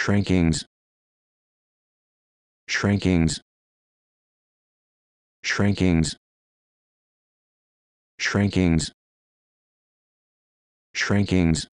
shrinkings shrinkings shrinkings shrinkings shrinkings